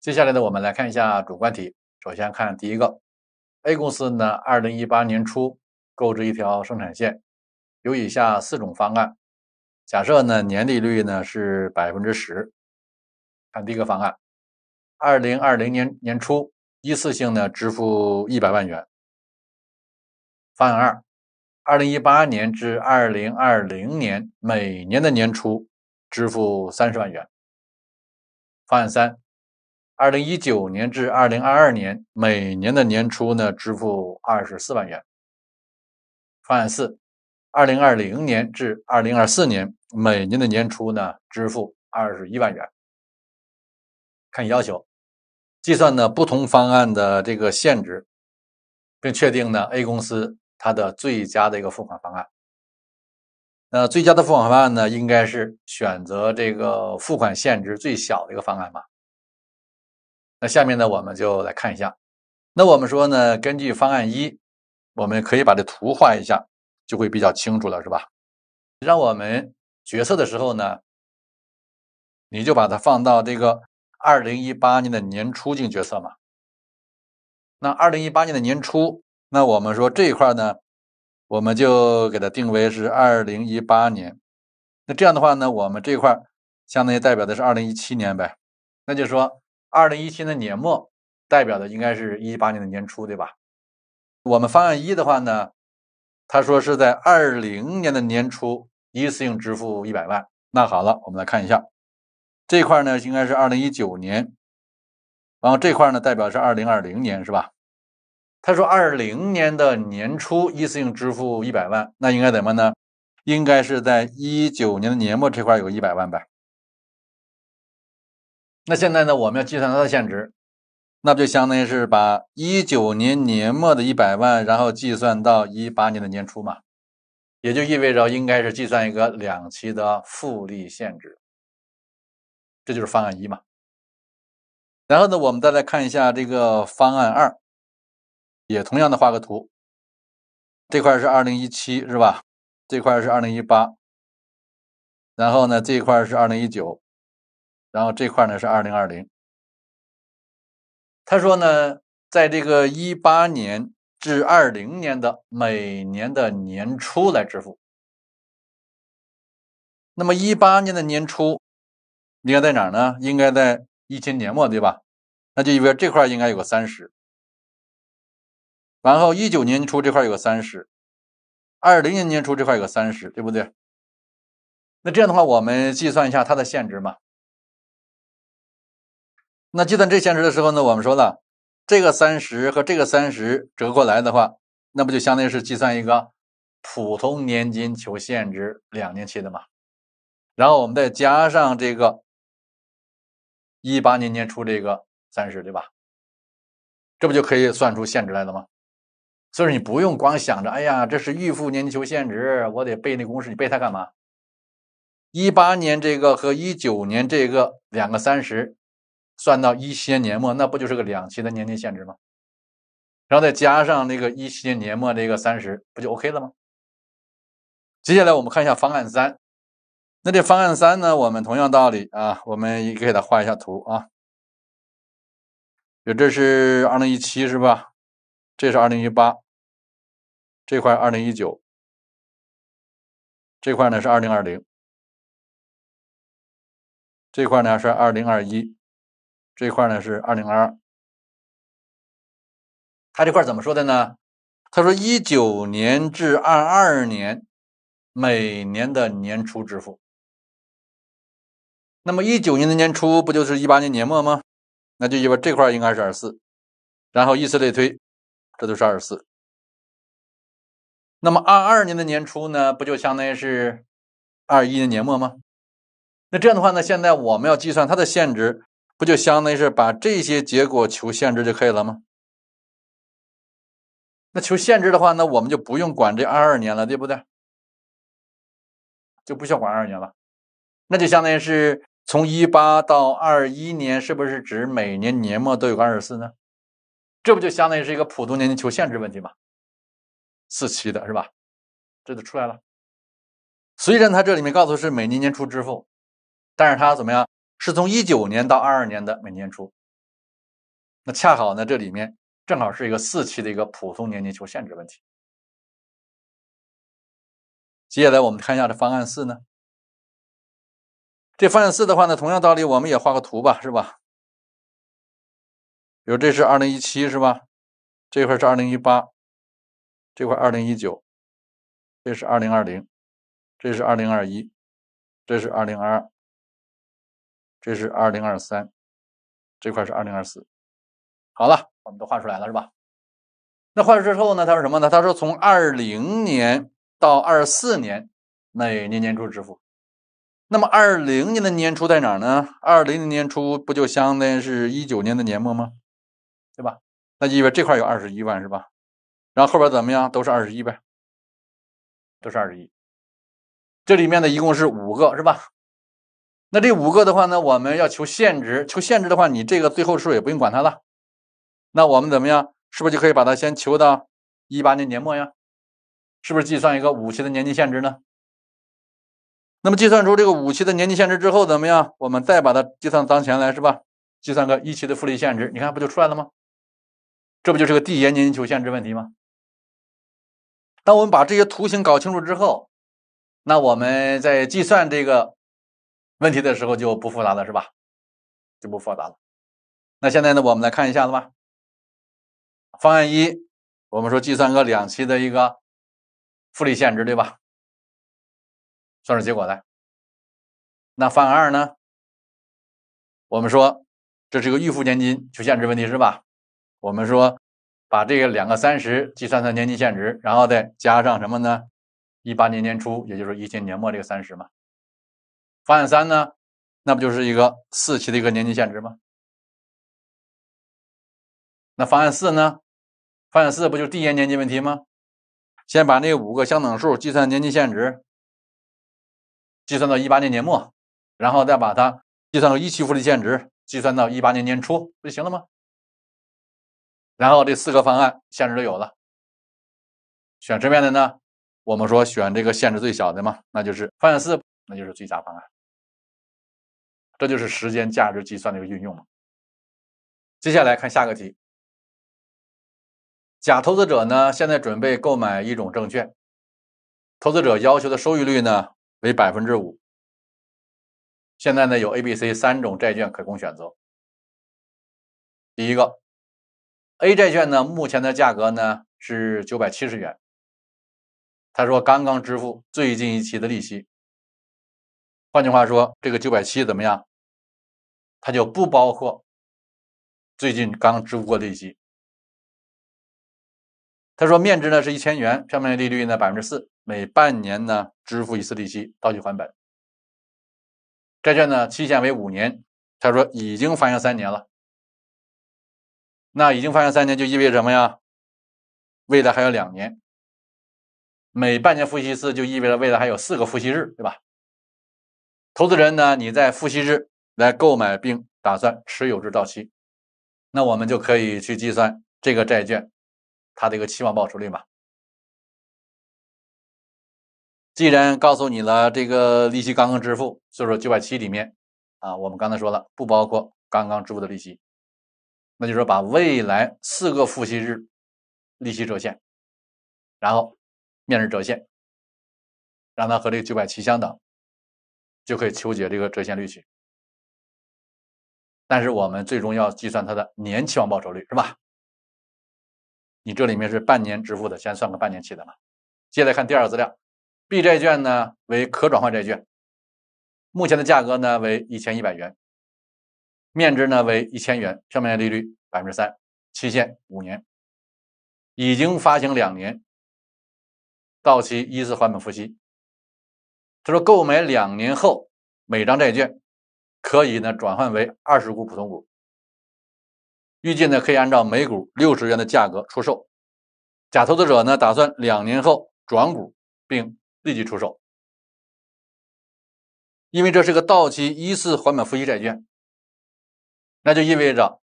接下来呢，我们来看一下主观题。首先看第一个，A 公司呢，二零一八年初购置一条生产线，有以下四种方案。假设呢，年利率呢是百分之十。看第一个方案，二零二零年年初一次性呢支付一百万元。方案二，二零一八年至二零二零年每年的年初支付三十万元。方案三。二零一九年至二零二二年，每年的年初呢支付二十四万元。方案四，二零二零年至二零二四年，每年的年初呢支付二十一万元。看要求，计算呢不同方案的这个限值，并确定呢 A 公司它的最佳的一个付款方案。那最佳的付款方案呢，应该是选择这个付款限值最小的一个方案吧。那下面呢，我们就来看一下。那我们说呢，根据方案一，我们可以把这图画一下，就会比较清楚了，是吧？让我们决策的时候呢，你就把它放到这个二零一八年的年初进行决策嘛。那二零一八年的年初，那我们说这一块呢，我们就给它定为是二零一八年。那这样的话呢，我们这块相当于代表的是二零一七年呗。那就说。二零一七的年末代表的应该是一八年的年初，对吧？我们方案一的话呢，他说是在二零年的年初一次性支付一百万。那好了，我们来看一下这块呢，应该是二零一九年，然后这块呢代表是二零二零年，是吧？他说二零年的年初一次性支付一百万，那应该怎么呢？应该是在一九年的年末这块有一百万呗。那现在呢？我们要计算它的现值，那不就相当于是把一九年年末的一百万，然后计算到一八年的年初嘛？也就意味着应该是计算一个两期的复利现值，这就是方案一嘛。然后呢，我们再来看一下这个方案二，也同样的画个图，这块是二零一七是吧？这块是二零一八，然后呢，这一块是二零一九。然后这块呢是二零二零，他说呢，在这个一八年至二零年的每年的年初来支付。那么一八年的年初应该在哪儿呢？应该在疫情年末对吧？那就意味着这块应该有个三十。然后一九年初这块有个三十，二零年年初这块有个三十，对不对？那这样的话，我们计算一下它的限值嘛。那计算这现值的时候呢，我们说了，这个三十和这个三十折过来的话，那不就相当于是计算一个普通年金求现值两年期的嘛？然后我们再加上这个一八年年初这个三十，对吧？这不就可以算出现值来了吗？所以说你不用光想着，哎呀，这是预付年金求现值，我得背那公式，你背它干嘛？一八年这个和一九年这个两个三十。算到一七年年末，那不就是个两期的年金限值吗？然后再加上那个一七年年末那个三十，不就 OK 了吗？接下来我们看一下方案三。那这方案三呢，我们同样道理啊，我们也给它画一下图啊。就这是二零一七是吧？这是二零一八，这块二零一九，这块呢是二零二零，这块呢是二零二一。这块呢是二零二二，他这块怎么说的呢？他说一九年至二二年，每年的年初支付。那么一九年的年初不就是一八年年末吗？那就意味这块应该是二十四，然后以此类推，这就是二十四。那么二二年的年初呢，不就相当于是二一年年末吗？那这样的话呢，现在我们要计算它的现值。不就相当于是把这些结果求限制就可以了吗？那求限制的话，那我们就不用管这二二年了，对不对？就不需要管二二年了，那就相当于是从一八到二一年，是不是指每年年末都有个二十四呢？这不就相当于是一个普通年金求限制问题吗？四期的是吧？这就出来了。虽然它这里面告诉是每年年初支付，但是它怎么样？是从一九年到二二年的每年初。那恰好呢，这里面正好是一个四期的一个普通年金求限制问题。接下来我们看一下这方案四呢，这方案四的话呢，同样道理，我们也画个图吧，是吧？比如这是二零一七是吧？这块是二零一八，这块二零一九，这是二零二零，这是二零二一，这是二零二二。这是二零二三，这块是二零二四，好了，我们都画出来了是吧？那画出之后呢？他说什么呢？他说从二零年到二四年，每年年初支付？那么二零年的年初在哪呢？二零年初不就相当于是一九年的年末吗？对吧？那就意味着这块有二十一万是吧？然后后边怎么样？都是二十一呗，都是二十一。这里面呢，一共是五个是吧？那这五个的话呢，我们要求限值。求限值的话，你这个最后数也不用管它了。那我们怎么样？是不是就可以把它先求到一八年年末呀？是不是计算一个五期的年金限值呢？那么计算出这个五期的年金限值之后，怎么样？我们再把它计算当前来，是吧？计算个一期的复利限值，你看不就出来了吗？这不就是个递延年金求限制问题吗？当我们把这些图形搞清楚之后，那我们在计算这个。问题的时候就不复杂了，是吧？就不复杂了。那现在呢，我们来看一下子吧。方案一，我们说计算个两期的一个复利现值，对吧？算出结果来。那方案二呢？我们说这是个预付年金求现值问题，是吧？我们说把这个两个三十计算算年金现值，然后再加上什么呢？一八年年初，也就是一七年年末这个三十嘛。方案三呢，那不就是一个四期的一个年金限值吗？那方案四呢？方案四不就是递延年金问题吗？先把那五个相等数计算年金限值，计算到一八年年末，然后再把它计算到一期复利限值，计算到一八年年初，不就行了吗？然后这四个方案限值都有了，选什么样的呢？我们说选这个限值最小的嘛，那就是方案四，那就是最佳方案。这就是时间价值计算的一个运用嘛。接下来看下个题。甲投资者呢，现在准备购买一种证券，投资者要求的收益率呢为百分之五。现在呢有 A、B、C 三种债券可供选择。第一个，A 债券呢，目前的价格呢是九百七十元。他说刚刚支付最近一期的利息。换句话说，这个九百七怎么样？它就不包括最近刚支付过利息。他说面值呢是一千元，票面利率呢百分之四，每半年呢支付一次利息到期还本。债券呢期限为五年，他说已经发行三年了。那已经发行三年就意味着什么呀？未来还有两年，每半年复息一次就意味着未来还有四个复息日，对吧？投资人呢你在复息日。来购买并打算持有至到期，那我们就可以去计算这个债券它的一个期望报酬率嘛。既然告诉你了这个利息刚刚支付，所以说九百七里面啊，我们刚才说了不包括刚刚支付的利息，那就说把未来四个付息日利息折现，然后面值折现，让它和这个九百七相等，就可以求解这个折现率去。但是我们最终要计算它的年期望报酬率，是吧？你这里面是半年支付的，先算个半年期的嘛。接下来看第二个资料，B 债券呢为可转换债券，目前的价格呢为一千一百元，面值呢为一千元，票面利率百分之三，期限五年，已经发行两年，到期依次还本付息。他说购买两年后每张债券。可以呢转换为二十股普通股，预计呢可以按照每股六十元的价格出售。假投资者呢打算两年后转股，并立即出售，因为这是个到期一次还本付息债券。那就意味着，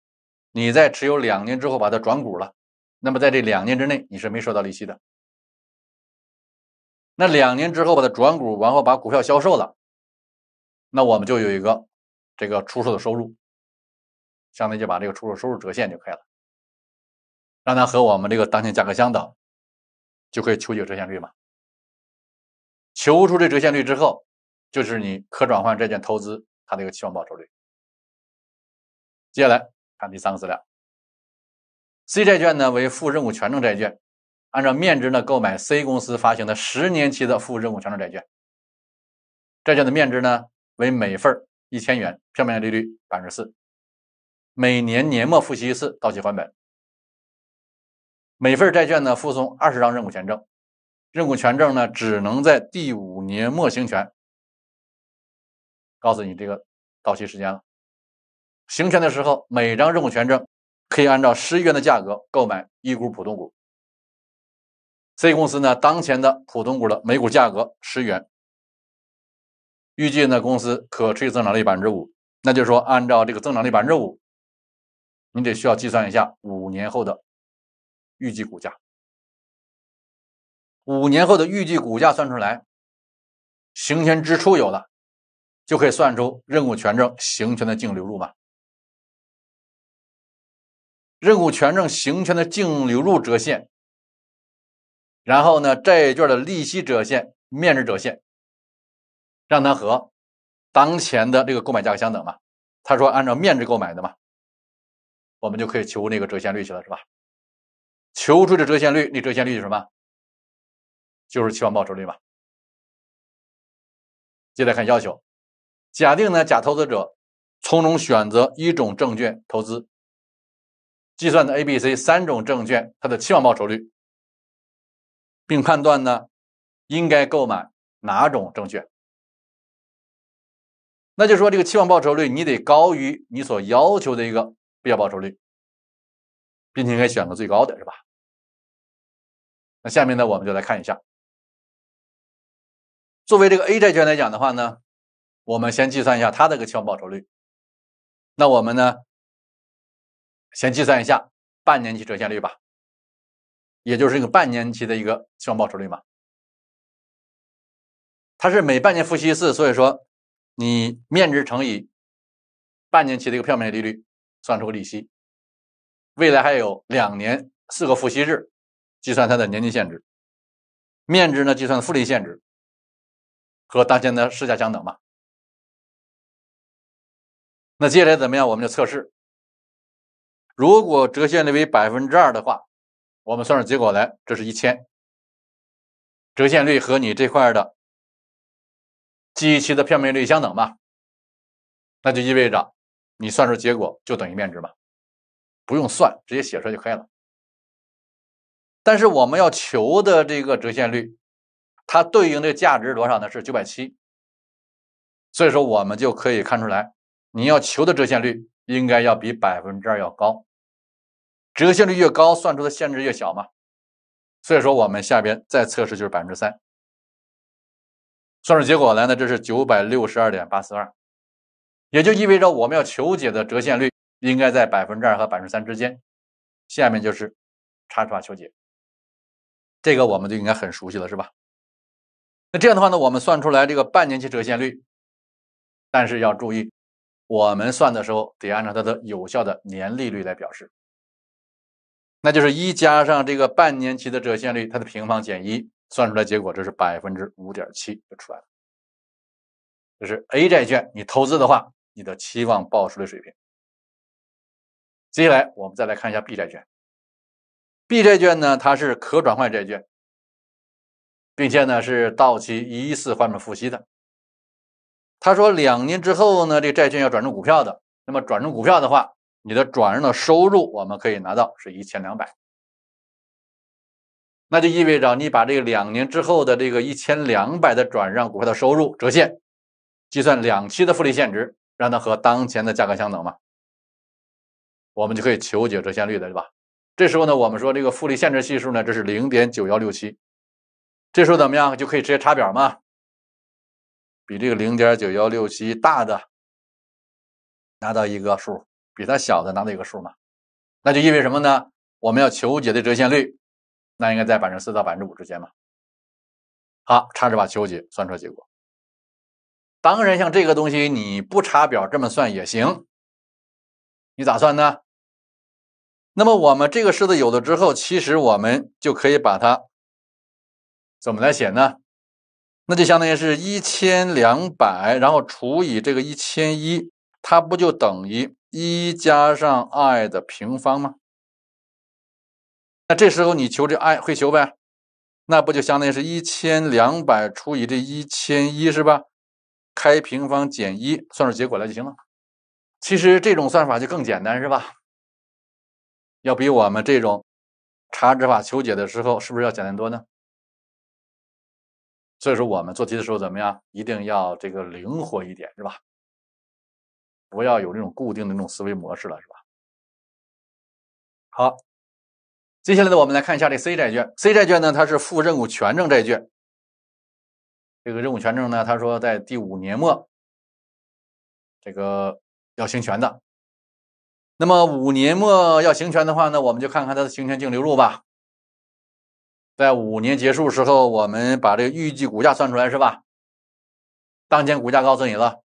你在持有两年之后把它转股了，那么在这两年之内你是没收到利息的。那两年之后把它转股，完后把股票销售了，那我们就有一个。这个出售的收入，相当于就把这个出售收入折现就可以了，让它和我们这个当前价格相等，就可以求解折现率嘛。求出这折现率之后，就是你可转换债券投资它的一个期望报酬率。接下来看第三个资料，C 债券呢为负认股权证债券，按照面值呢购买 C 公司发行的十年期的负认股权证债券，债券的面值呢为每份一千元，票面利率百分之四，每年年末付息一次，到期还本。每份债券呢附送二十张认股权证，认股权证呢只能在第五年末行权，告诉你这个到期时间了。行权的时候，每张认股权证可以按照十元的价格购买一股普通股。C 公司呢当前的普通股的每股价格十元。预计呢，公司可持续增长率百分之五，那就是说，按照这个增长率百分之五，你得需要计算一下五年后的预计股价。五年后的预计股价算出来，行权支出有了，就可以算出认股权证行权的净流入嘛。认股权证行权的净流入折现，然后呢，债券的利息折现、面值折现。让它和当前的这个购买价格相等嘛？他说按照面值购买的嘛，我们就可以求那个折现率去了，是吧？求出这折现率，那折现率是什么？就是期望报酬率嘛。接着看要求，假定呢，甲投资者从中选择一种证券投资，计算的 A、B、C 三种证券它的期望报酬率，并判断呢应该购买哪种证券。那就说这个期望报酬率，你得高于你所要求的一个必要报酬率，并且应该选个最高的，是吧？那下面呢，我们就来看一下，作为这个 A 债券来讲的话呢，我们先计算一下它的一个期望报酬率。那我们呢，先计算一下半年期折现率吧，也就是一个半年期的一个期望报酬率嘛。它是每半年付息一次，所以说。你面值乘以半年期的一个票面利率，算出个利息。未来还有两年四个付息日，计算它的年金限制。面值呢，计算复利限制，和当前的市价相等嘛？那接下来怎么样？我们就测试。如果折现率为百分之二的话，我们算出结果来，这是一千。折现率和你这块的。机器期的片面率相等吧，那就意味着你算出结果就等于面值嘛，不用算直接写出来就可以了。但是我们要求的这个折现率，它对应的价值是多少呢？是九百七，所以说我们就可以看出来，你要求的折现率应该要比百分之二要高。折现率越高，算出的限制越小嘛，所以说我们下边再测试就是百分之三。算出结果来呢，这是九百六十二点八四二，也就意味着我们要求解的折现率应该在百分之二和百分之三之间。下面就是差值法求解，这个我们就应该很熟悉了，是吧？那这样的话呢，我们算出来这个半年期折现率，但是要注意，我们算的时候得按照它的有效的年利率来表示，那就是一加上这个半年期的折现率，它的平方减一。算出来结果，这是百分之五点七就出来了。这是 A 债券，你投资的话，你的期望报酬率水平。接下来我们再来看一下 B 债券。B 债券呢，它是可转换债券，并且呢是到期一次还本付息的。他说两年之后呢，这债券要转成股票的。那么转成股票的话，你的转让的收入我们可以拿到是一千两百。那就意味着你把这个两年之后的这个一千两百的转让股票的收入折现，计算两期的复利现值，让它和当前的价格相等嘛。我们就可以求解折现率的，对吧？这时候呢，我们说这个复利现值系数呢，这是零点九幺六七，这时候怎么样就可以直接查表嘛？比这个零点九幺六七大的，拿到一个数；比它小的拿到一个数嘛。那就意味什么呢？我们要求解的折现率。那应该在百分之四到百分之五之间嘛。好，差着法求解，算出来结果。当然，像这个东西你不查表这么算也行，你咋算呢？那么我们这个式子有了之后，其实我们就可以把它怎么来写呢？那就相当于是一千两百，然后除以这个一千一，它不就等于一加上 i 的平方吗？那这时候你求这 i 会求呗，那不就相当于是一千两百除以这一千一是吧？开平方减一，算出结果来就行了。其实这种算法就更简单是吧？要比我们这种查值法求解的时候是不是要简单多呢？所以说我们做题的时候怎么样，一定要这个灵活一点是吧？不要有这种固定的那种思维模式了是吧？好。接下来呢，我们来看一下这 C 债券。C 债券呢，它是附任务权证债券。这个任务权证呢，他说在第五年末这个要行权的。那么五年末要行权的话呢，我们就看看它的行权净流入吧。在五年结束时候，我们把这个预计股价算出来，是吧？当前股价告诉你了，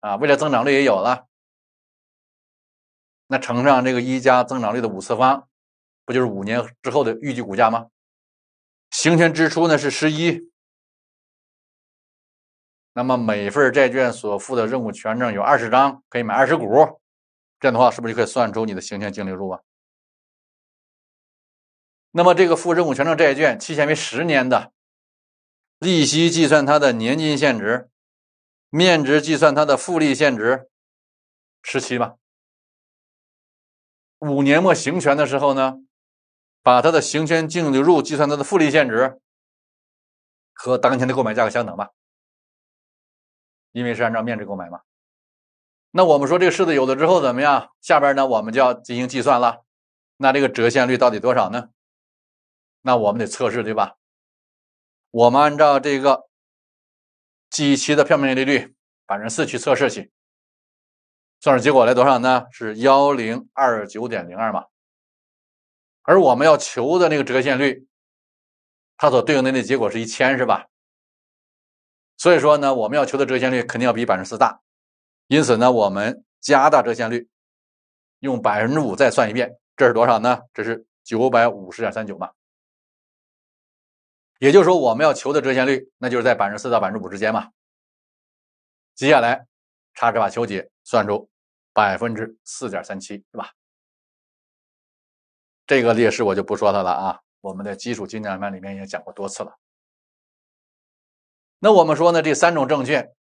啊，未来增长率也有了，那乘上这个一加增长率的五次方。不就是五年之后的预计股价吗？行权支出呢是十一。那么每份债券所附的任务权证有二十张，可以买二十股。这样的话，是不是就可以算出你的行权净流入啊？那么这个附任务权证债券期限为十年的，利息计算它的年金现值，面值计算它的复利现值，十七吧。五年末行权的时候呢？把它的行权净流入计算它的复利现值，和当前的购买价格相等吧，因为是按照面值购买嘛。那我们说这个式子有了之后怎么样？下边呢，我们就要进行计算了。那这个折现率到底多少呢？那我们得测试对吧？我们按照这个基期的票面利率百分之四去测试去。算出结果来多少呢？是幺零二九点零二嘛？而我们要求的那个折现率，它所对应的那结果是一千，是吧？所以说呢，我们要求的折现率肯定要比百分之四大，因此呢，我们加大折现率，用百分之五再算一遍，这是多少呢？这是九百五十点三九嘛。也就是说，我们要求的折现率，那就是在百分之四到百分之五之间嘛。接下来，查查法求解，算出百分之四点三七，是吧？这个劣势我就不说它了啊。我们的基础经典里面也讲过多次了。那我们说呢，这三种证券，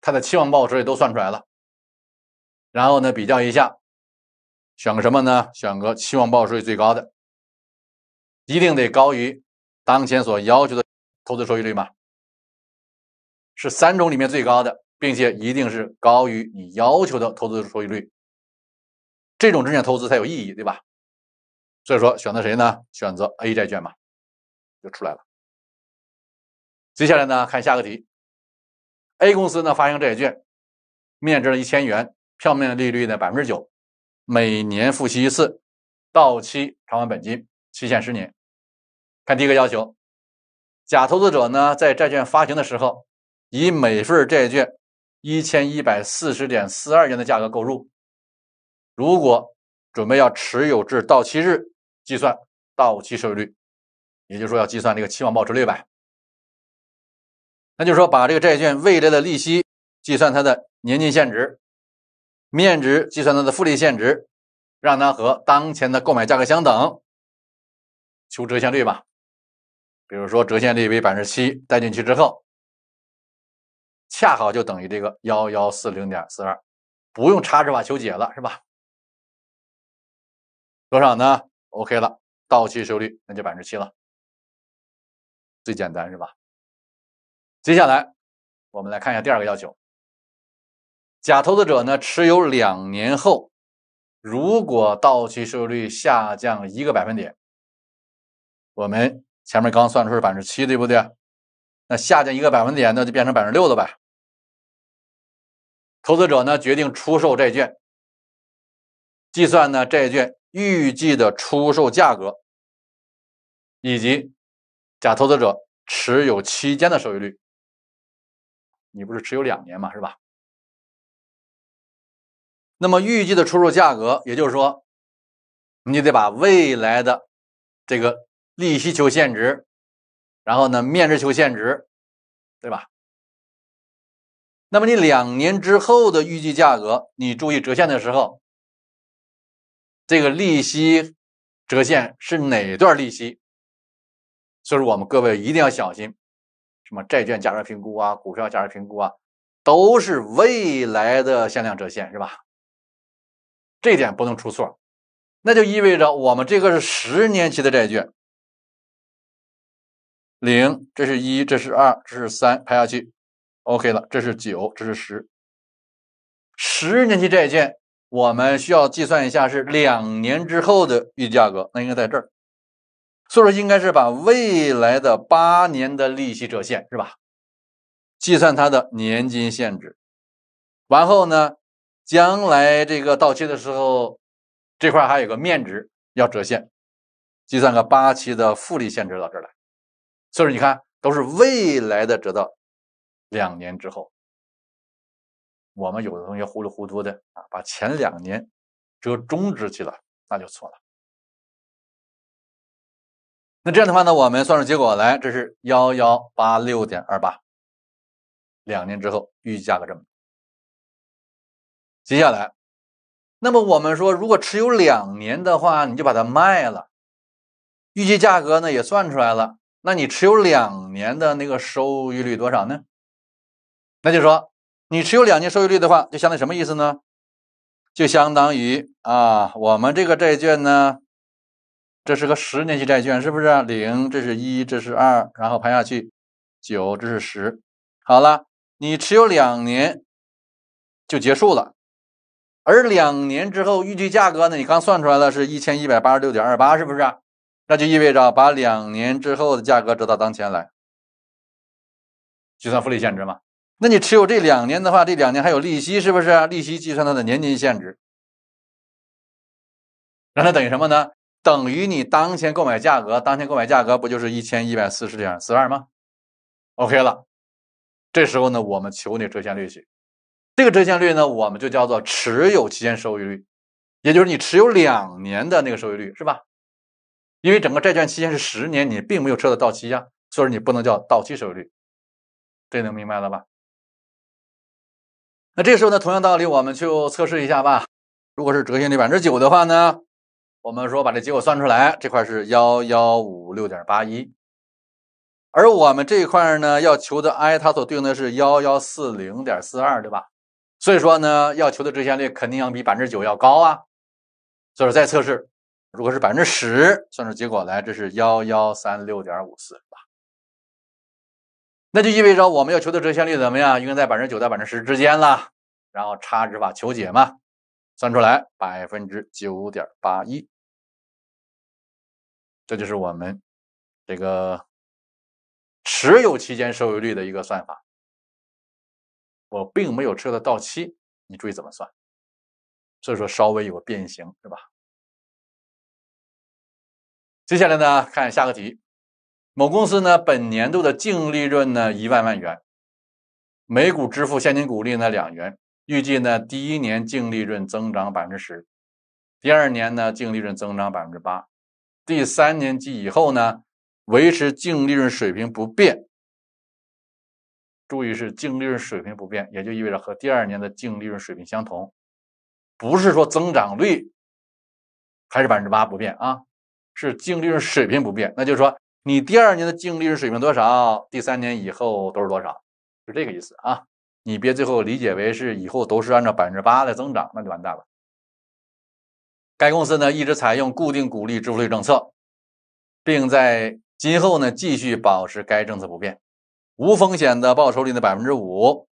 它的期望报酬率都算出来了。然后呢，比较一下，选个什么呢？选个期望报酬率最高的，一定得高于当前所要求的投资收益率嘛。是三种里面最高的，并且一定是高于你要求的投资收益率。这种证券投资才有意义，对吧？所以说，选择谁呢？选择 A 债券嘛，就出来了。接下来呢，看下个题。A 公司呢发行债券，面值了一千元，票面利率呢百分之九，每年付息一次，到期偿还本金，期限十年。看第一个要求，甲投资者呢在债券发行的时候，以每份债券一千一百四十点四二元的价格购入，如果准备要持有至到期日。计算到期收益率，也就是说要计算这个期望报酬率吧。那就是说，把这个债券未来的利息计算它的年金现值，面值计算它的复利现值，让它和当前的购买价格相等，求折现率吧。比如说折现率为百分之七，代进去之后，恰好就等于这个幺幺四零点四二，不用插值法求解了，是吧？多少呢？OK 了，到期收益率那就百分之七了，最简单是吧？接下来我们来看一下第二个要求。假投资者呢，持有两年后，如果到期收益率下降一个百分点，我们前面刚算出是百分之七，对不对？那下降一个百分点，那就变成百分之六了呗。投资者呢决定出售债券，计算呢债券。预计的出售价格以及甲投资者持有期间的收益率，你不是持有两年嘛，是吧？那么预计的出售价格，也就是说，你得把未来的这个利息求现值，然后呢，面值求现值，对吧？那么你两年之后的预计价格，你注意折现的时候。这个利息折现是哪段利息？所以说我们各位一定要小心，什么债券价值评估啊，股票价值评估啊，都是未来的向量折现，是吧？这一点不能出错，那就意味着我们这个是十年期的债券，零，这是一，这是二，这是三，拍下去，OK 了，这是九，这是十，十年期债券。我们需要计算一下是两年之后的预计价格，那应该在这儿。所以说应该是把未来的八年的利息折现是吧？计算它的年金限制，完后呢，将来这个到期的时候，这块还有个面值要折现，计算个八期的复利限制到这儿来。所以说你看都是未来的折到两年之后。我们有的同学糊里糊涂的啊，把前两年折中值去了，那就错了。那这样的话呢，我们算出结果来，这是幺幺八六点二八，两年之后预计价格这么。接下来，那么我们说，如果持有两年的话，你就把它卖了，预计价格呢也算出来了。那你持有两年的那个收益率多少呢？那就说。你持有两年收益率的话，就相当于什么意思呢？就相当于啊，我们这个债券呢，这是个十年期债券，是不是？零，这是一，这是二，然后排下去，九，这是十。好了，你持有两年就结束了，而两年之后预计价格呢？你刚算出来了是一千一百八十六点二八，是不是？那就意味着把两年之后的价格折到当前来，计算复利现值嘛。那你持有这两年的话，这两年还有利息，是不是？利息计算它的年金限值，让它等于什么呢？等于你当前购买价格，当前购买价格不就是一千一百四十点四二吗？OK 了，这时候呢，我们求那折现率，这个折现率呢，我们就叫做持有期间收益率，也就是你持有两年的那个收益率，是吧？因为整个债券期限是十年，你并没有彻的到期呀，所以你不能叫到期收益率，这能明白了吧？那这时候呢，同样道理，我们就测试一下吧。如果是折现率百分之九的话呢，我们说把这结果算出来，这块是幺幺五六点八一，而我们这一块呢，要求的 i 它所对应的是幺幺四零点四二，对吧？所以说呢，要求的折现率肯定要比百分之九要高啊。所以说再测试，如果是百分之十，算出结果来，这是幺幺三六点五四，吧？那就意味着我们要求的折现率怎么样？应该在百分之九到百分之十之间了。然后差值法求解嘛，算出来百分之九点八一。这就是我们这个持有期间收益率的一个算法。我并没有持有到期，你注意怎么算。所以说稍微有个变形，对吧？接下来呢，看下个题。某公司呢，本年度的净利润呢一万万元，每股支付现金股利呢两元，预计呢第一年净利润增长百分之十，第二年呢净利润增长百分之八，第三年及以后呢维持净利润水平不变。注意是净利润水平不变，也就意味着和第二年的净利润水平相同，不是说增长率还是百分之八不变啊，是净利润水平不变，那就说。你第二年的净利润水平多少？第三年以后都是多少？是这个意思啊？你别最后理解为是以后都是按照百分之八的增长，那就完蛋了。该公司呢一直采用固定股利支付率政策，并在今后呢继续保持该政策不变。无风险的报酬率的百分之五，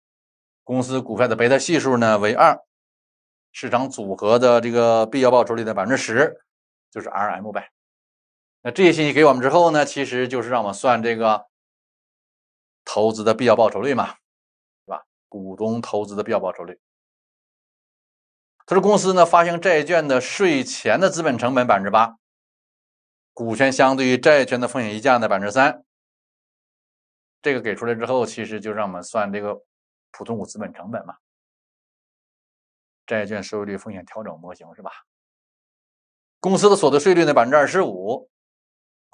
公司股票的贝塔系数呢为二，市场组合的这个必要报酬率的百分之十，就是 Rm 呗。那这些信息给我们之后呢，其实就是让我们算这个投资的必要报酬率嘛，是吧？股东投资的必要报酬率。他说公司呢发行债券的税前的资本成本百分之八，股权相对于债券的风险溢价呢百分之三。这个给出来之后，其实就让我们算这个普通股资本成本嘛，债券收益率风险调整模型是吧？公司的所得税率呢百分之二十五。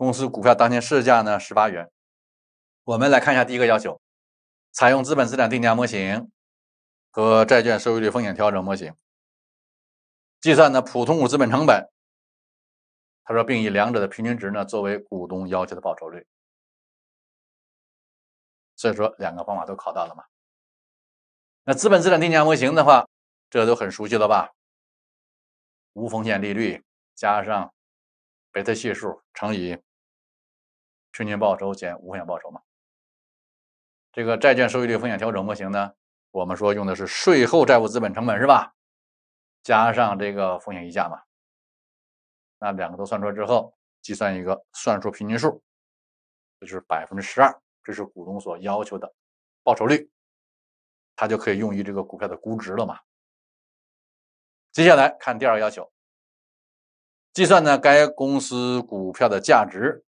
公司股票当前市价呢十八元，我们来看一下第一个要求，采用资本资产定价模型和债券收益率风险调整模型计算的普通股资本成本，他说并以两者的平均值呢作为股东要求的报酬率。所以说两个方法都考到了嘛。那资本资产定价模型的话，这都很熟悉了吧？无风险利率加上贝塔系数乘以。税前报酬减无风险报酬嘛，这个债券收益率风险调整模型呢，我们说用的是税后债务资本成本是吧？加上这个风险溢价嘛，那两个都算出来之后，计算一个算术平均数，这是百分之十二，这是股东所要求的报酬率，它就可以用于这个股票的估值了嘛。接下来看第二个要求，计算呢该公司股票的价值。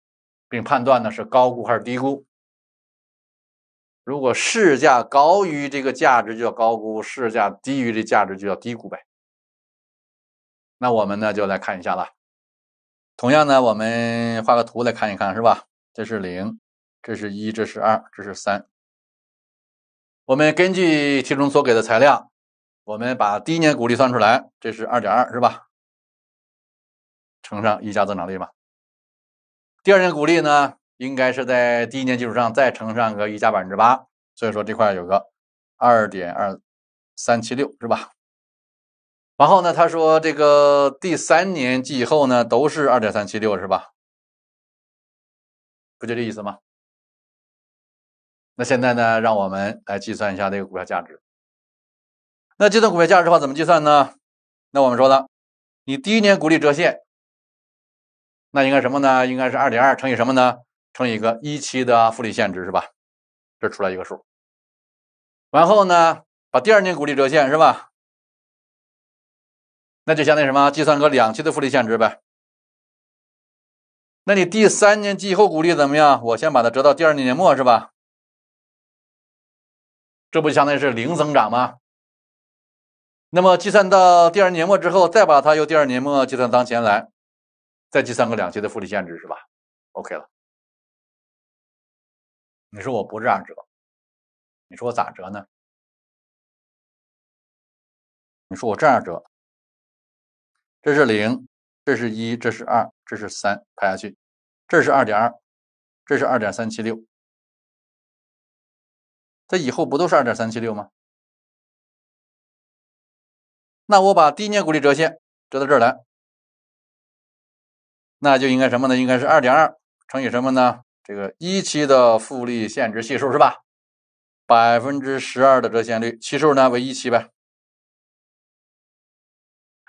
并判断呢是高估还是低估。如果市价高于这个价值就叫高估，市价低于这价值就叫低估呗。那我们呢就来看一下了。同样呢，我们 画个图来看一看是吧？这是零，这是一，这是二，这是三。我们根据题中所给的材料，我们把第一年股利算出来，这是二点二，是吧？乘上溢价增长率吧。第二年股利呢，应该是在第一年基础上再乘上个一加百分之八，所以说这块有个二点二三七六是吧？然后呢，他说这个第三年季以后呢都是二点三七六是吧？不就这意思吗？那现在呢，让我们来计算一下这个股票价值。那计算股票价值的话怎么计算呢？那我们说呢，你第一年股利折现。那应该什么呢？应该是二点二乘以什么呢？乘以一个一期的复利现值是吧？这出来一个数。然后呢，把第二年股利折现是吧？那就相当于什么？计算个两期的复利现值呗。那你第三年季后股利怎么样？我先把它折到第二年末是吧？这不就相当于是零增长吗？那么计算到第二年末之后，再把它由第二年末计算当前来。再计三个两期的复利限值是吧？OK 了。你说我不这样折，你说我咋折呢？你说我这样折，这是零，这是一，这是二，这是三，排下去，这是二点二，这是二点三七六，这以后不都是二点三七六吗？那我把第一年股利折现折到这儿来。那就应该什么呢？应该是二点二乘以什么呢？这个一期的复利现值系数是吧？百分之十二的折现率，期数呢为一期呗。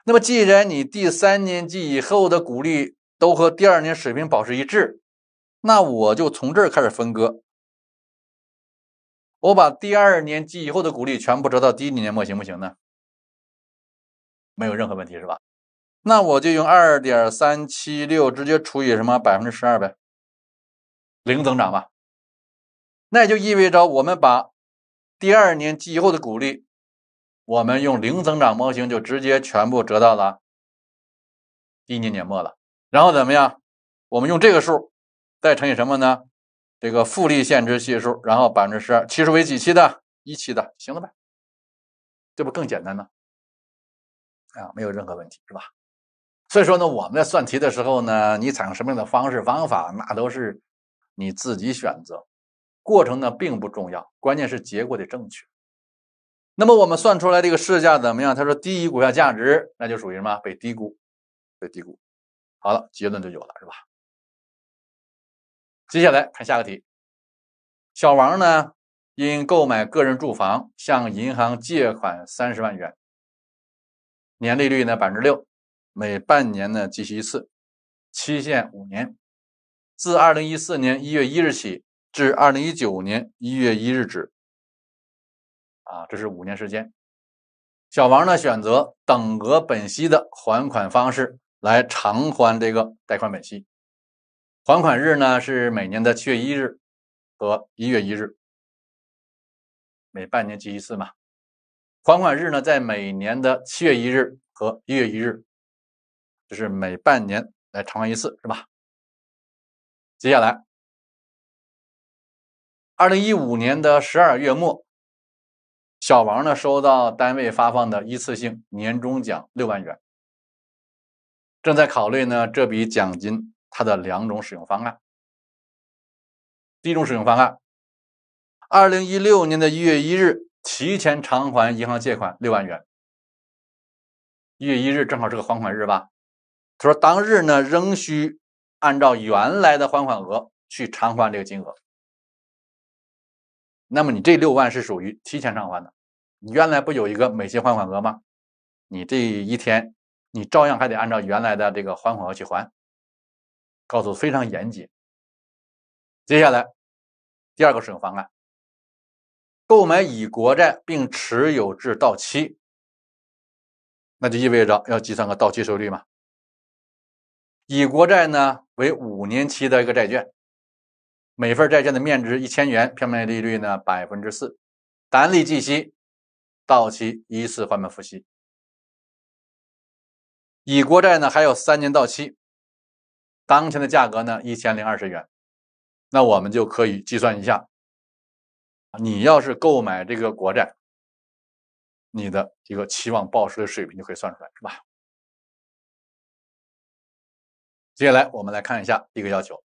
那么既然你第三年及以后的股利都和第二年水平保持一致，那我就从这儿开始分割。我把第二年及以后的股利全部折到第一年末，行不行呢？没有任何问题，是吧？那我就用二点三七六直接除以什么百分之十二呗，零增长吧。那也就意味着我们把第二年以后的股利，我们用零增长模型就直接全部折到了第一年年末了。然后怎么样？我们用这个数再乘以什么呢？这个复利现值系数，然后百分之十二，期数为几期的？一期的，行了呗。这不更简单呢？啊，没有任何问题是吧？所以说呢，我们在算题的时候呢，你采用什么样的方式方法，那都是你自己选择，过程呢并不重要，关键是结果得正确。那么我们算出来这个市价怎么样？他说低于股票价值，那就属于什么？被低估，被低估。好了，结论就有了，是吧？接下来看下个题。小王呢，因购买个人住房向银行借款三十万元，年利率呢百分之六。每半年呢计息一次，期限五年，自二零一四年一月一日起至二零一九年一月一日止。啊，这是五年时间。小王呢选择等额本息的还款方式来偿还这个贷款本息，还款日呢是每年的七月一日和一月一日，每半年计一次嘛。还款日呢在每年的七月一日和一月一日。就是每半年来偿还一次，是吧？接下来，二零一五年的十二月末，小王呢收到单位发放的一次性年终奖六万元，正在考虑呢这笔奖金它的两种使用方案。第一种使用方案：二零一六年的一月一日提前偿还银行借款六万元。一月一日正好是个还款日吧？他说，当日呢仍需按照原来的还款额去偿还这个金额。那么你这六万是属于提前偿还的，你原来不有一个美金还款额吗？你这一天你照样还得按照原来的这个还款额去还。告诉非常严谨。接下来第二个使用方案，购买乙国债并持有至到期，那就意味着要计算个到期收益率嘛。乙国债呢为五年期的一个债券，每份债券的面值一千元，票面利率呢百分之四，单利计息，到期一次还本付息。乙国债呢还有三年到期，当前的价格呢一千零二十元，那我们就可以计算一下，你要是购买这个国债，你的一个期望报税水平就可以算出来，是吧？接下来我们来看一下一个要求，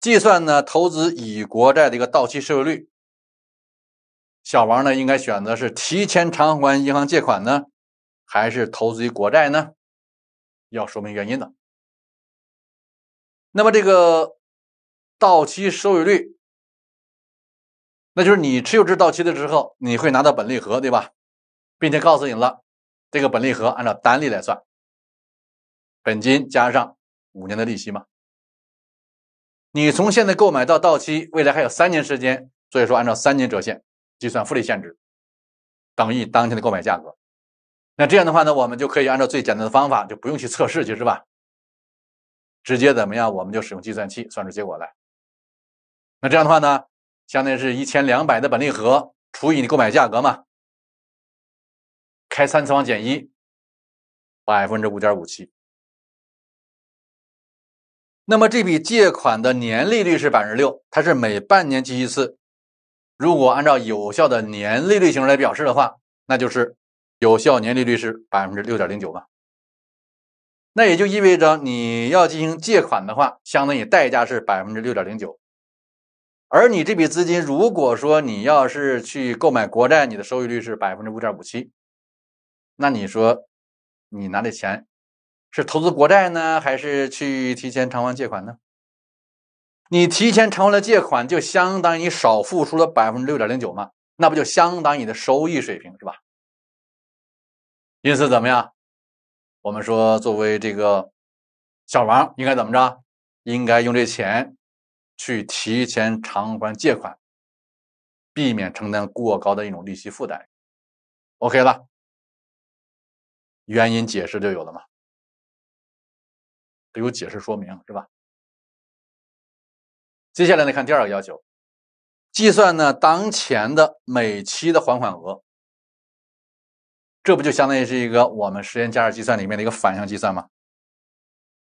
计算呢投资乙国债的一个到期收益率。小王呢应该选择是提前偿还银行借款呢，还是投资于国债呢？要说明原因的。那么这个到期收益率，那就是你持有至到期的时候，你会拿到本利和，对吧？并且告诉你了，这个本利和按照单利来算。本金加上五年的利息嘛，你从现在购买到到期，未来还有三年时间，所以说按照三年折现计算复利现值，等于当前的购买价格。那这样的话呢，我们就可以按照最简单的方法，就不用去测试去是吧？直接怎么样？我们就使用计算器算出结果来。那这样的话呢，相当于是一千两百的本利和除以你购买价格嘛，开三次方减一，百分之五点五七。那么这笔借款的年利率是百分之六，它是每半年计一次。如果按照有效的年利率形式来表示的话，那就是有效年利率是百分之六点零九嘛。那也就意味着你要进行借款的话，相当于代价是百分之六点零九。而你这笔资金，如果说你要是去购买国债，你的收益率是百分之五点五七。那你说，你拿这钱？是投资国债呢，还是去提前偿还借款呢？你提前偿还了借款，就相当于少付出了百分之六点零九嘛，那不就相当于你的收益水平是吧？因此怎么样？我们说作为这个小王应该怎么着？应该用这钱去提前偿还借款，避免承担过高的一种利息负担，OK 了。原因解释就有了嘛。有解释说明，是吧？接下来呢，看第二个要求，计算呢当前的每期的还款额。这不就相当于是一个我们时间价值计算里面的一个反向计算吗？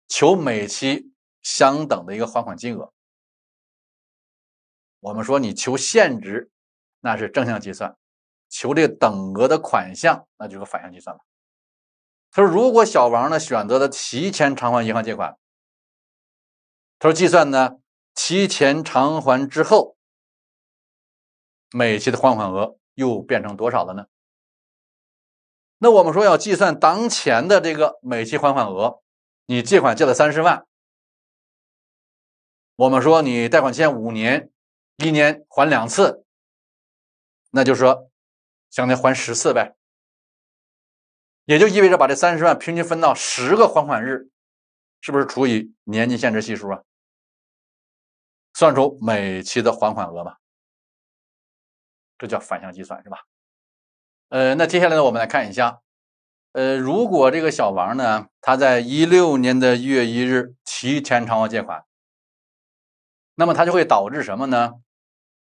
求每期相等的一个还款金额。我们说你求现值，那是正向计算；求这个等额的款项，那就是反向计算了。他说：“如果小王呢选择了提前偿还银行借款，他说计算呢提前偿还之后，每期的还款额又变成多少了呢？那我们说要计算当前的这个每期还款额，你借款借了三十万，我们说你贷款期限五年，一年还两次，那就说相当于还十次呗。”也就意味着把这三十万平均分到十个还款日，是不是除以年金现值系数啊？算出每期的还款额吧，这叫反向计算是吧？呃，那接下来呢，我们来看一下，呃，如果这个小王呢，他在一六年的月一日提前偿还借款，那么他就会导致什么呢？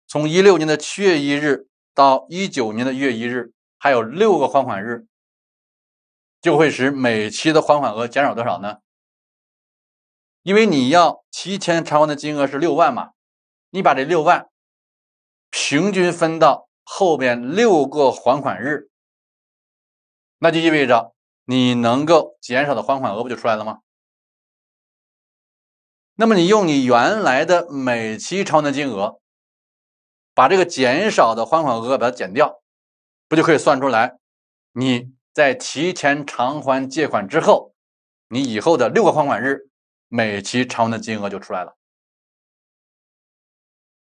从一六年的七月一日到一九年的月一日还有六个还款日。就会使每期的还款额减少多少呢？因为你要提前偿还的金额是六万嘛，你把这六万平均分到后边六个还款日，那就意味着你能够减少的还款额不就出来了吗？那么你用你原来的每期偿还的金额，把这个减少的还款额把它减掉，不就可以算出来你？在提前偿还借款之后，你以后的六个还款日每期偿还的金额就出来了。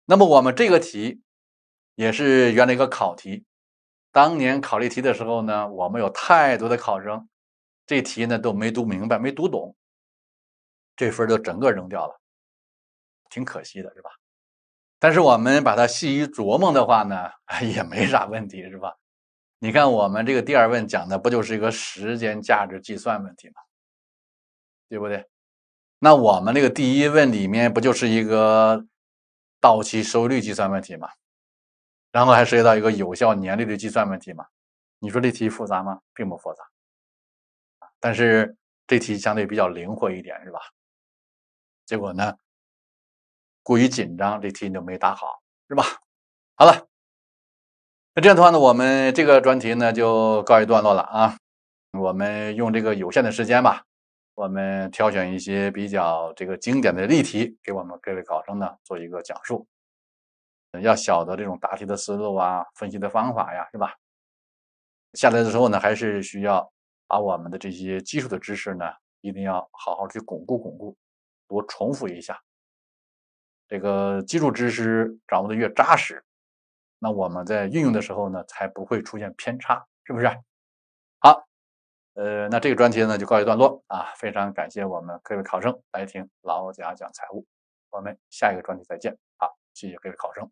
那么我们这个题也是原来一个考题，当年考这题的时候呢，我们有太多的考生这题呢都没读明白、没读懂，这分就整个扔掉了，挺可惜的，是吧？但是我们把它细一琢磨的话呢，也没啥问题，是吧？你看，我们这个第二问讲的不就是一个时间价值计算问题吗？对不对？那我们这个第一问里面不就是一个到期收益率计算问题吗？然后还涉及到一个有效年利率计算问题嘛？你说这题复杂吗？并不复杂，但是这题相对比较灵活一点是吧？结果呢，过于紧张，这题你就没答好是吧？好了。那这样的话呢，我们这个专题呢就告一段落了啊。我们用这个有限的时间吧，我们挑选一些比较这个经典的例题，给我们各位考生呢做一个讲述。要晓得这种答题的思路啊，分析的方法呀，是吧？下来的时候呢，还是需要把我们的这些基础的知识呢，一定要好好去巩固巩固，多重复一下。这个基础知识掌握的越扎实。那我们在运用的时候呢，才不会出现偏差，是不是？好，呃，那这个专题呢就告一段落啊，非常感谢我们各位考生来听老贾讲财务，我们下一个专题再见，好，谢谢各位考生。